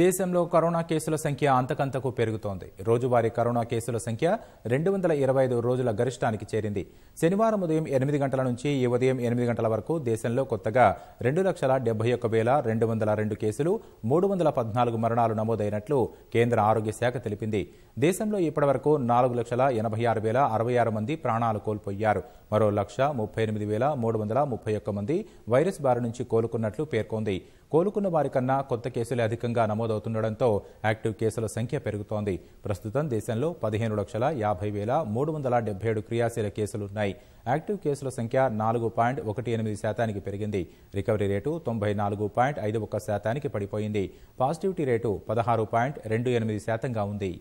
దేశంలో కరోనా కేసుల సంఖ్య అంతకంతకు పెరుగుతోంది రోజువారీ కరోనా కేసుల సంఖ్య రెండు వందల ఇరవై ఐదు రోజుల గరిష్టానికి చేరింది శనివారం ఉదయం ఎనిమిది గంటల నుంచి ఈ ఉదయం ఎనిమిది గంటల వరకు దేశంలో కొత్తగా రెండు లక్షల డెబ్బై ఒక్క వేల రెండు వందల రెండు కేసులు మూడు వందల పద్నాలుగు మరణాలు నమోదైనట్లు కేంద్ర ఆరోగ్య శాఖ తెలిపింది దేశంలో ఇప్పటివరకు నాలుగు లక్షల ఎనభై ఆరు వేల అరవై ఆరు మంది ప్రాణాలు కోల్పోయారు మరో లక్ష ముప్పై ఎనిమిది వేల మూడు వందల ముప్పై ఒక్క మంది వైరస్ బారి నుంచి కోలుకున్నట్లు పేర్కొంది కోలుకున్న వారికన్నా కొత్త కేసులు అధికంగా నమోదవుతుండటంతో యాక్టివ్ కేసుల సంఖ్య పెరుగుతోంది ప్రస్తుతం దేశంలో పదిహేను లక్షల యాభై వేల మూడు వందల డెబ్బై ఏడు క్రియాశీల కేసులున్నాయి యాక్టివ్ కేసుల సంఖ్య నాలుగు పాయింట్ ఒకటి ఎనిమిది శాతానికి పెరిగింది రికవరీ రేటు తొంభై నాలుగు పాయింట్ ఐదు ఒక్క శాతానికి పడిపోయింది పాజిటివిటీ రేటు పదహారు పాయింట్ రెండు ఎనిమిది శాతంగా ఉంది